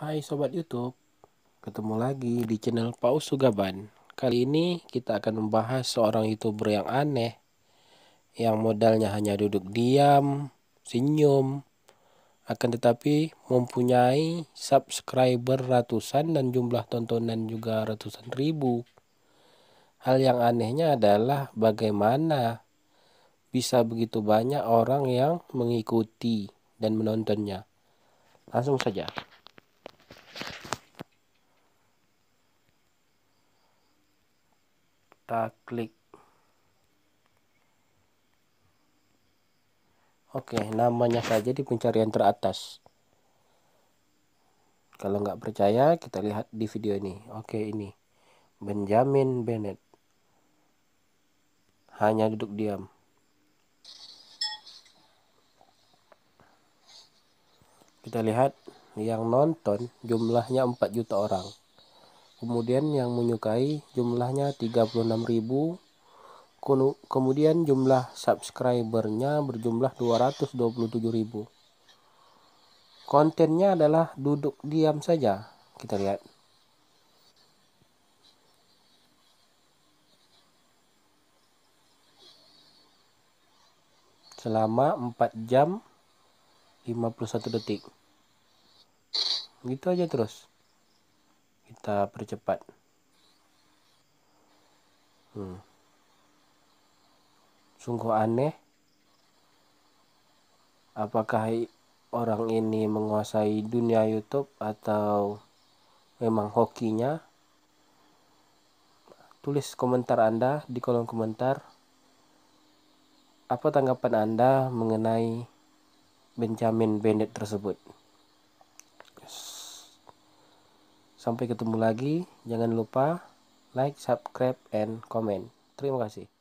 Hai Sobat Youtube, ketemu lagi di channel Paus Sugaban Kali ini kita akan membahas seorang Youtuber yang aneh Yang modalnya hanya duduk diam, senyum Akan tetapi mempunyai subscriber ratusan dan jumlah tontonan juga ratusan ribu Hal yang anehnya adalah bagaimana bisa begitu banyak orang yang mengikuti dan menontonnya. Langsung saja. kita klik oke namanya saja di pencarian teratas kalau nggak percaya kita lihat di video ini oke ini Benjamin Bennett hanya duduk diam kita lihat yang nonton jumlahnya 4 juta orang kemudian yang menyukai jumlahnya 36.000 kemudian jumlah subscribernya berjumlah 227.000 kontennya adalah duduk diam saja kita lihat selama 4 jam 51 detik gitu aja terus kita percepat hmm. sungguh aneh apakah orang ini menguasai dunia YouTube atau memang hokinya tulis komentar Anda di kolom komentar apa tanggapan Anda mengenai Benjamin Bennett tersebut Sampai ketemu lagi. Jangan lupa like, subscribe, and comment. Terima kasih.